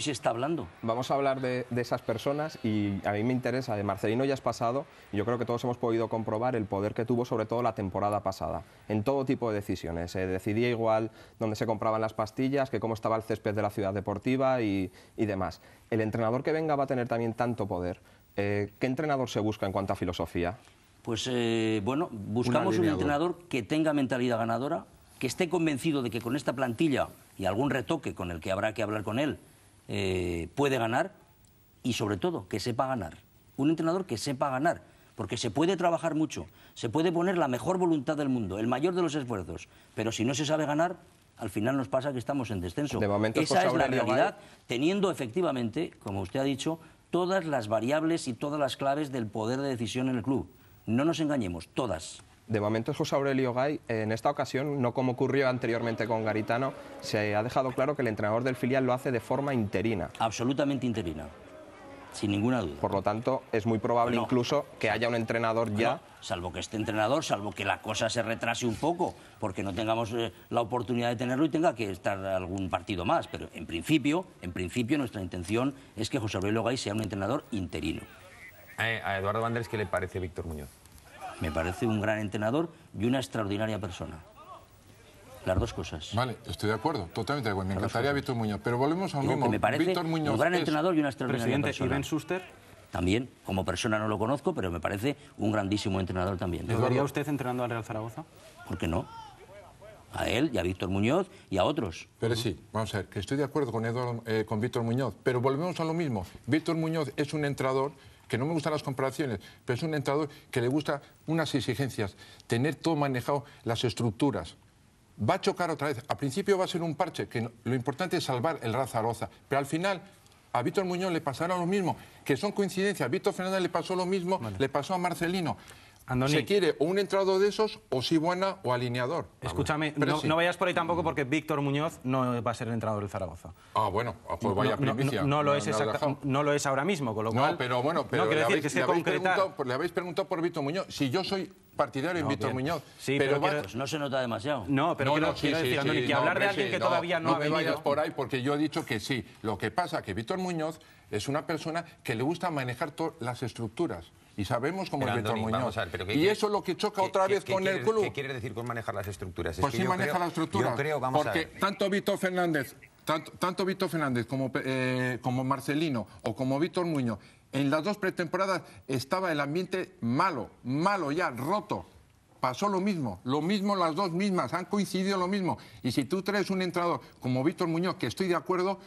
se está hablando. Vamos a hablar de, esas personas y a mí me interesa, de Marcelino ya has pasado, y yo creo que todos hemos podido comprobar el poder que tuvo sobre todo la temporada pasada, en todo tipo de decisiones. Se eh, decidía igual dónde se compraban las pastillas, que cómo estaba el césped de la ciudad deportiva y, demás. El entrenador que venga va a tener también tanto poder. Eh, ¿Qué entrenador se busca en cuanto a filosofía? Pues eh, bueno, buscamos un entrenador que tenga mentalidad ganadora, que esté convencido de que con esta plantilla y algún retoque con el que habrá que hablar con él, eh, puede ganar y sobre todo que sepa ganar. Un entrenador que sepa ganar, porque se puede trabajar mucho, se puede poner la mejor voluntad del mundo, el mayor de los esfuerzos, pero si no se sabe ganar, al final nos pasa que estamos en descenso. Esa es la realidad, teniendo efectivamente, como usted ha dicho, todas las variables y todas las claves del poder de decisión en el club. No nos engañemos, todas de momento José Aurelio Gay, en esta ocasión, no como ocurrió anteriormente con Garitano, se ha dejado claro que el entrenador del filial lo hace de forma interina. Absolutamente interina, sin ninguna duda. Por lo tanto, es muy probable incluso que haya un entrenador ya... salvo que este entrenador, salvo que la cosa se retrase un poco, porque no tengamos eh, la oportunidad de tenerlo y tenga que estar algún partido más. Pero en principio, en principio nuestra intención es que José Aurelio Gay sea un entrenador interino. Eh, a Eduardo Andrés ¿qué le parece Víctor Muñoz? Me parece un gran entrenador y una extraordinaria persona. Las dos cosas. Vale, estoy de acuerdo, totalmente de acuerdo. Me encantaría Víctor Muñoz, pero volvemos a un mismo. me parece un gran entrenador y una extraordinaria persona. Presidente Suster. También, como persona no lo conozco, pero me parece un grandísimo entrenador también. ¿Le vería usted entrenando al Real Zaragoza? ¿Por qué no? a él y a Víctor Muñoz y a otros. Pero sí, vamos a ver, que estoy de acuerdo con, Eduardo, eh, con Víctor Muñoz, pero volvemos a lo mismo. Víctor Muñoz es un entrenador que no me gustan las comparaciones, pero es un entrenador que le gusta unas exigencias, tener todo manejado, las estructuras. Va a chocar otra vez. Al principio va a ser un parche, que lo importante es salvar el roza. pero al final a Víctor Muñoz le pasará lo mismo, que son coincidencias. A Víctor Fernández le pasó lo mismo, le pasó a Marcelino se quiere un entrado de esos, o si buena o alineador. Escúchame, no, vayas por ahí tampoco porque Víctor Muñoz no va a ser el entrenador del Zaragoza. Ah, bueno, ah, pues vaya no, primicia. No, lo es ahora mismo, con lo cual... No, pero bueno, pero le, habéis, preguntado, por Víctor Muñoz. Si yo soy partidario en Víctor Muñoz. Sí, pero, no se nota demasiado. No, pero quiero, decir, que hablar de alguien que todavía no, ha venido... No vayas por ahí porque yo he dicho que sí. Lo que pasa es que Víctor Muñoz es una persona que le gusta manejar todas las estructuras y sabemos cómo Víctor Muñoz. y eso es lo que choca otra vez con el club. ¿Qué quiere decir con manejar las estructuras? pues sí, maneja las estructuras. porque tanto Víctor Fernández, tanto, tanto Víctor Fernández como, eh, como Marcelino o como Víctor Muñoz, en las dos pretemporadas estaba el ambiente malo, malo ya, roto. Pasó lo mismo, lo mismo las dos mismas, han coincidido lo mismo. Y si tú traes un entrenador como Víctor Muñoz, que estoy de acuerdo,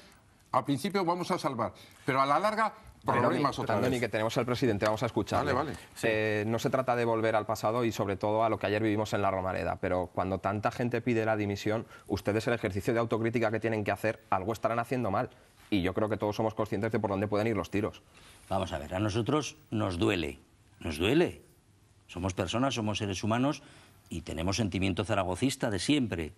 al principio vamos a salvar, pero a la larga problemas ni que tenemos al presidente, vamos a escuchar. Vale, vale. Eh, no se trata de volver al pasado y sobre todo a lo que ayer vivimos en la Romareda, pero cuando tanta gente pide la dimisión, ustedes el ejercicio de autocrítica que tienen que hacer, algo estarán haciendo mal. Y yo creo que todos somos conscientes de por dónde pueden ir los tiros. Vamos a ver, a nosotros nos duele, nos duele. Somos personas, somos seres humanos y tenemos sentimiento zaragocista de siempre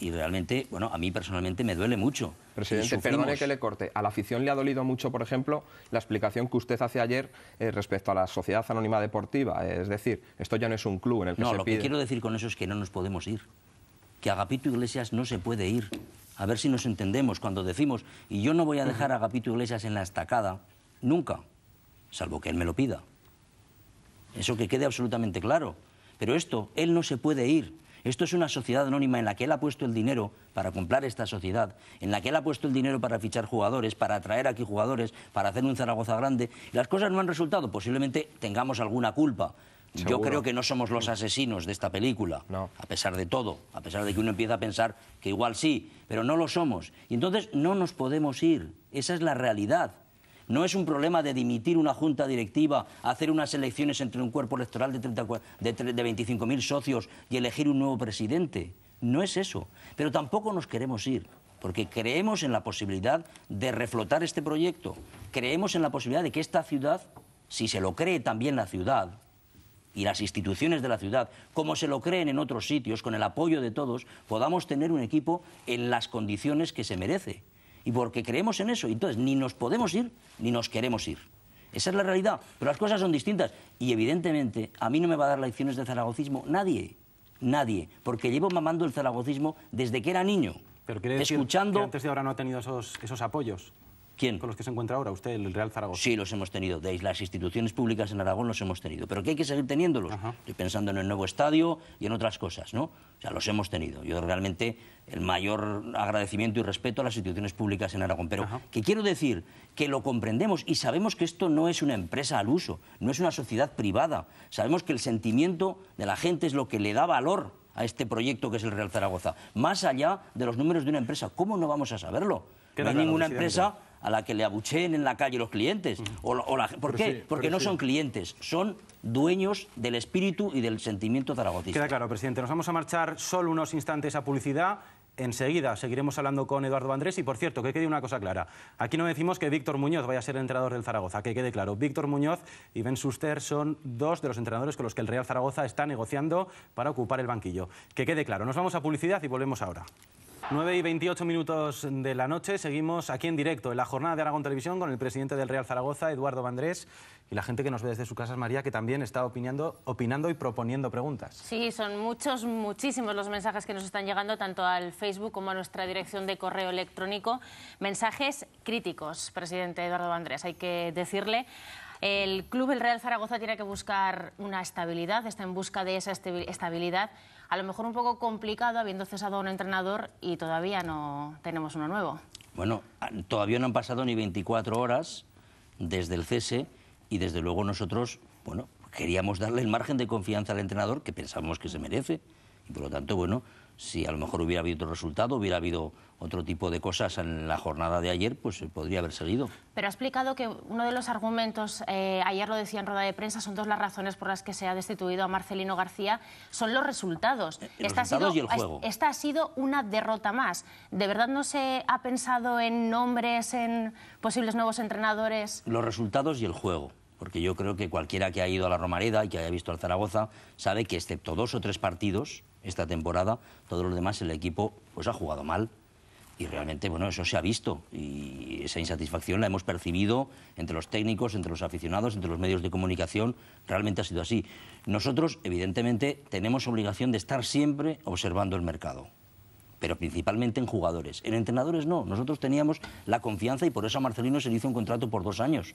y realmente, bueno, a mí personalmente me duele mucho. Presidente, perdone que le corte. A la afición le ha dolido mucho, por ejemplo, la explicación que usted hace ayer eh, respecto a la Sociedad Anónima Deportiva. Es decir, esto ya no es un club en el que no, se No, lo que quiero decir con eso es que no nos podemos ir. Que Agapito Iglesias no se puede ir. A ver si nos entendemos cuando decimos, y yo no voy a dejar a Agapito Iglesias en la estacada, nunca, salvo que él me lo pida. Eso que quede absolutamente claro. Pero esto, él no se puede ir. Esto es una sociedad anónima en la que él ha puesto el dinero para cumplir esta sociedad, en la que él ha puesto el dinero para fichar jugadores, para atraer aquí jugadores, para hacer un Zaragoza grande. Las cosas no han resultado, posiblemente tengamos alguna culpa. Yo creo que no somos los asesinos de esta película, a pesar de todo, a pesar de que uno empieza a pensar que igual sí, pero no lo somos. Y entonces no nos podemos ir, esa es la realidad. No es un problema de dimitir una junta directiva, hacer unas elecciones entre un cuerpo electoral de, 25.000 socios y elegir un nuevo presidente. No es eso. Pero tampoco nos queremos ir porque creemos en la posibilidad de reflotar este proyecto, creemos en la posibilidad de que esta ciudad, si se lo cree también la ciudad y las instituciones de la ciudad, como se lo creen en otros sitios, con el apoyo de todos, podamos tener un equipo en las condiciones que se merece. Y porque creemos en eso, entonces ni nos podemos ir ni nos queremos ir. Esa es la realidad, pero las cosas son distintas. Y evidentemente, a mí no me va a dar lecciones de zaragocismo nadie, nadie, porque llevo mamando el zaragocismo desde que era niño. Pero quiere decir escuchando... que antes de ahora no ha tenido esos, esos apoyos. Con los que se encuentra ahora usted, el Real Zaragoza. Sí, los hemos tenido. De las instituciones públicas en Aragón los hemos tenido. Pero que hay que seguir teniéndolos. Estoy pensando en el nuevo estadio y en otras cosas, ¿no? O sea, los hemos tenido. Yo realmente el mayor agradecimiento y respeto a las instituciones públicas en Aragón. Pero que quiero decir que lo comprendemos y sabemos que esto no es una empresa al uso, no es una sociedad privada. Sabemos que el sentimiento de la gente es lo que le da valor a este proyecto que es el Real Zaragoza, más allá de los números de una empresa. ¿Cómo no vamos a saberlo? No hay ninguna empresa a la que le abucheen en la calle los clientes. ¿Por qué? Porque no son clientes, son dueños del espíritu y del sentimiento zaragotista. Queda claro, presidente. Nos vamos a marchar solo unos instantes a publicidad. Enseguida seguiremos hablando con Eduardo Andrés y, por cierto, que quede una cosa clara. Aquí no decimos que Víctor Muñoz vaya a ser entrenador del Zaragoza, que quede claro. Víctor Muñoz y Ben Suster son dos de los entrenadores con los que el Real Zaragoza está negociando para ocupar el banquillo. Que quede claro. Nos vamos a publicidad y volvemos ahora. 9 y 28 minutos de la noche, seguimos aquí en directo en la jornada de Aragón Televisión con el presidente del Real Zaragoza, Eduardo Vandrés, y la gente que nos ve desde sus casas, María, que también está opinando, opinando y proponiendo preguntas. Sí, son muchos, muchísimos los mensajes que nos están llegando tanto al Facebook como a nuestra dirección de correo electrónico. Mensajes críticos, presidente Eduardo Vandrés, hay que decirle. El club, el Real Zaragoza, tiene que buscar una estabilidad, está en busca de esa estabilidad a lo mejor un poco complicado habiendo cesado a un entrenador y todavía no tenemos uno nuevo. Bueno, ah, todavía no han pasado ni 24 horas desde el cese y desde luego nosotros, bueno, queríamos darle el margen de confianza al entrenador que pensamos que se merece. Por lo tanto, bueno, si a lo mejor hubiera habido otro resultado, hubiera habido otro tipo de cosas en la jornada de ayer, pues eh, podría haber seguido. Pero ha explicado que uno de los argumentos, eh, ayer lo decía en rueda de prensa, son dos las razones por las que se ha destituido a Marcelino García, son los resultados. Eh, resultados ha y el juego. Esta ha sido una derrota más. ¿De verdad no se ha pensado en nombres, en posibles nuevos entrenadores? Los resultados y el juego porque yo creo que cualquiera que haya ido a la Romareda y que haya visto al Zaragoza sabe que excepto dos o tres partidos esta temporada, todos los demás el equipo pues ha jugado mal. Y realmente, bueno, eso se ha visto y esa insatisfacción la hemos percibido entre los técnicos, entre los aficionados, entre los medios de comunicación. Realmente ha sido así. Nosotros, evidentemente, tenemos obligación de estar siempre observando el mercado pero principalmente en jugadores. En entrenadores no, nosotros teníamos la confianza y por eso a Marcelino se le hizo un contrato por dos años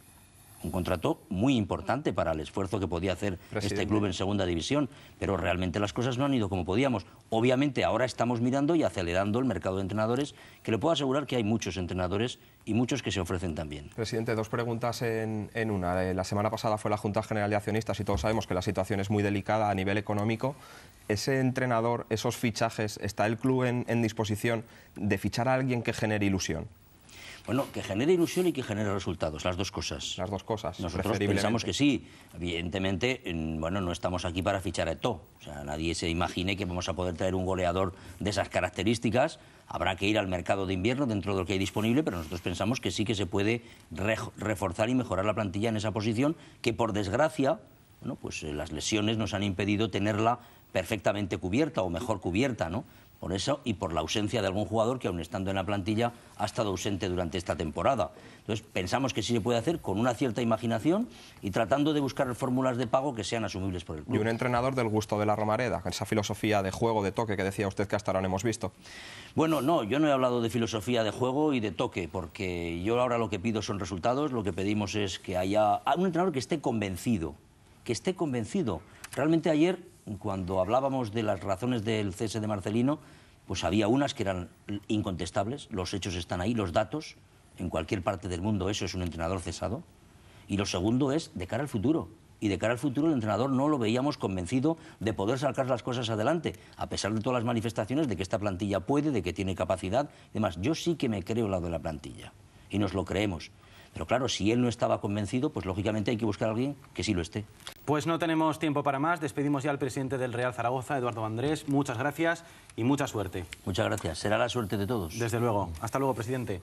un contrato muy importante para el esfuerzo que podía hacer este club en segunda división, pero realmente las cosas no han ido como podíamos. Obviamente ahora estamos mirando y acelerando el mercado de entrenadores, que le puedo asegurar que hay muchos entrenadores y muchos que se ofrecen también. Presidente, dos preguntas en, una. Eh, la semana pasada fue la Junta General de Accionistas y todos sabemos que la situación es muy delicada a nivel económico. ¿Ese entrenador, esos fichajes, está el club en disposición de fichar a alguien que genere ilusión? Bueno, que genere ilusión y que genere resultados, las dos cosas. Las dos cosas. Nosotros pensamos que sí. Evidentemente, bueno, no estamos aquí para fichar a todo. O sea, nadie se imagine que vamos a poder traer un goleador de esas características. Habrá que ir al mercado de invierno dentro de lo que hay disponible, pero nosotros pensamos que sí que se puede reforzar y mejorar la plantilla en esa posición, que por desgracia, bueno, pues eh, las lesiones nos han impedido tenerla perfectamente cubierta o mejor cubierta, ¿no? por eso y por la ausencia de algún jugador que, aun estando en la plantilla, ha estado ausente durante esta temporada. Entonces, pensamos que sí se puede hacer con una cierta imaginación y tratando de buscar fórmulas de pago que sean asumibles por el club. Y un entrenador del gusto de la Romareda, con esa filosofía de juego, de toque que decía usted que hasta ahora no hemos visto. Bueno, no, yo no he hablado de filosofía de juego y de toque, porque yo ahora lo que pido son resultados, lo que pedimos es que haya un entrenador que esté convencido, que esté convencido. Realmente ayer cuando hablábamos de las razones del cese de Marcelino, pues había unas que eran incontestables, los hechos están ahí, los datos, en cualquier parte del mundo eso es un entrenador cesado. Y lo segundo es de cara al futuro. Y de cara al futuro el entrenador no lo veíamos convencido de poder sacar las cosas adelante, a pesar de todas las manifestaciones de que esta plantilla puede, de que tiene capacidad. Además, yo sí que me creo lado de la plantilla y nos lo creemos. Pero claro, si él no estaba convencido, pues lógicamente hay que buscar a alguien que sí lo esté. Pues no tenemos tiempo para más. Despedimos ya al presidente del Real Zaragoza, Eduardo Andrés. Muchas gracias y mucha suerte. Muchas gracias. Será la suerte de todos. Desde luego. Hasta luego, presidente.